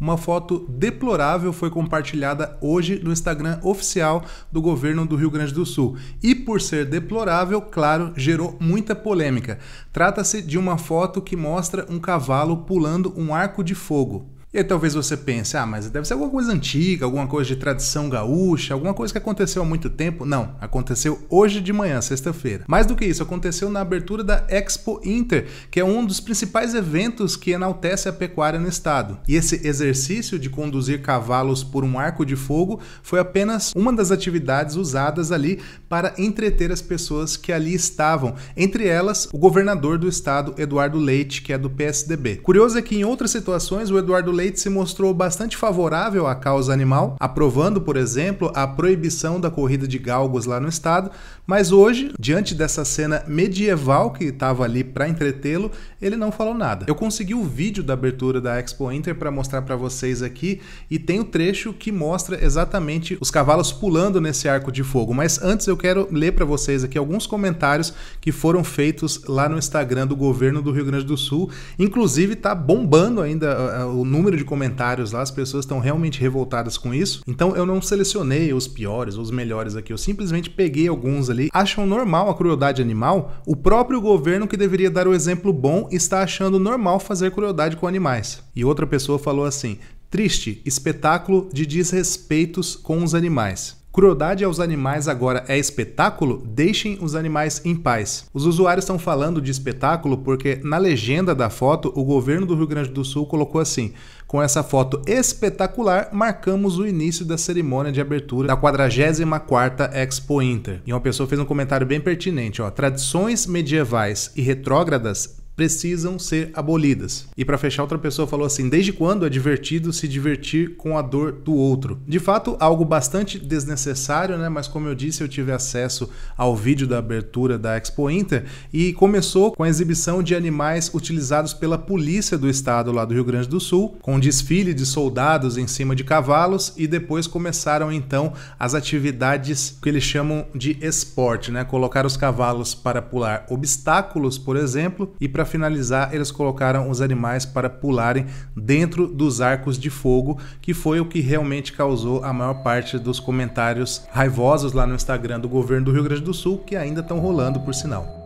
Uma foto deplorável foi compartilhada hoje no Instagram oficial do governo do Rio Grande do Sul. E por ser deplorável, claro, gerou muita polêmica. Trata-se de uma foto que mostra um cavalo pulando um arco de fogo. E aí talvez você pense, ah, mas deve ser alguma coisa antiga, alguma coisa de tradição gaúcha, alguma coisa que aconteceu há muito tempo. Não, aconteceu hoje de manhã, sexta-feira. Mais do que isso, aconteceu na abertura da Expo Inter, que é um dos principais eventos que enaltece a pecuária no estado. E esse exercício de conduzir cavalos por um arco de fogo foi apenas uma das atividades usadas ali para entreter as pessoas que ali estavam, entre elas o governador do estado, Eduardo Leite, que é do PSDB. Curioso é que em outras situações o Eduardo Leite Leite se mostrou bastante favorável à causa animal, aprovando, por exemplo, a proibição da corrida de galgos lá no estado, mas hoje, diante dessa cena medieval que estava ali para entretê-lo, ele não falou nada. Eu consegui o vídeo da abertura da Expo Inter para mostrar para vocês aqui e tem o trecho que mostra exatamente os cavalos pulando nesse arco de fogo, mas antes eu quero ler para vocês aqui alguns comentários que foram feitos lá no Instagram do governo do Rio Grande do Sul, inclusive tá bombando ainda ah, ah, o número número de comentários lá, as pessoas estão realmente revoltadas com isso. Então eu não selecionei os piores ou os melhores aqui, eu simplesmente peguei alguns ali. Acham normal a crueldade animal? O próprio governo que deveria dar o exemplo bom está achando normal fazer crueldade com animais. E outra pessoa falou assim: triste, espetáculo de desrespeitos com os animais. Crueldade aos animais agora é espetáculo? Deixem os animais em paz. Os usuários estão falando de espetáculo porque na legenda da foto o governo do Rio Grande do Sul colocou assim: com essa foto espetacular marcamos o início da cerimônia de abertura da 44 Expo Inter. E uma pessoa fez um comentário bem pertinente, ó: tradições medievais e retrógradas precisam ser abolidas. E para fechar, outra pessoa falou assim: desde quando é divertido se divertir com a dor do outro? De fato, algo bastante desnecessário, né? Mas como eu disse, eu tive acesso ao vídeo da abertura da Expo Inter e começou com a exibição de animais utilizados pela polícia do estado lá do Rio Grande do Sul, com desfile de soldados em cima de cavalos e depois começaram então as atividades que eles chamam de esporte, né? Colocar os cavalos para pular obstáculos, por exemplo, e para finalizar, eles colocaram os animais para pularem dentro dos arcos de fogo, que foi o que realmente causou a maior parte dos comentários raivosos lá no Instagram do governo do Rio Grande do Sul, que ainda estão rolando, por sinal.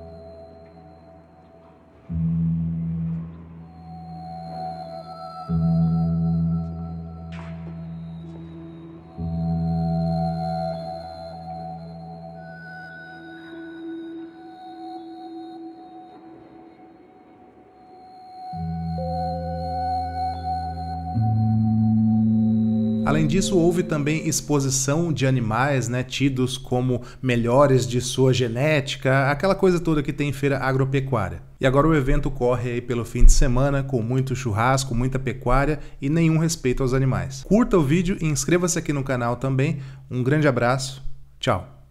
thank you Além disso, houve também exposição de animais né, tidos como melhores de sua genética, aquela coisa toda que tem em feira agropecuária. E agora o evento corre aí pelo fim de semana, com muito churrasco, muita pecuária e nenhum respeito aos animais. Curta o vídeo e inscreva-se aqui no canal também. Um grande abraço, tchau!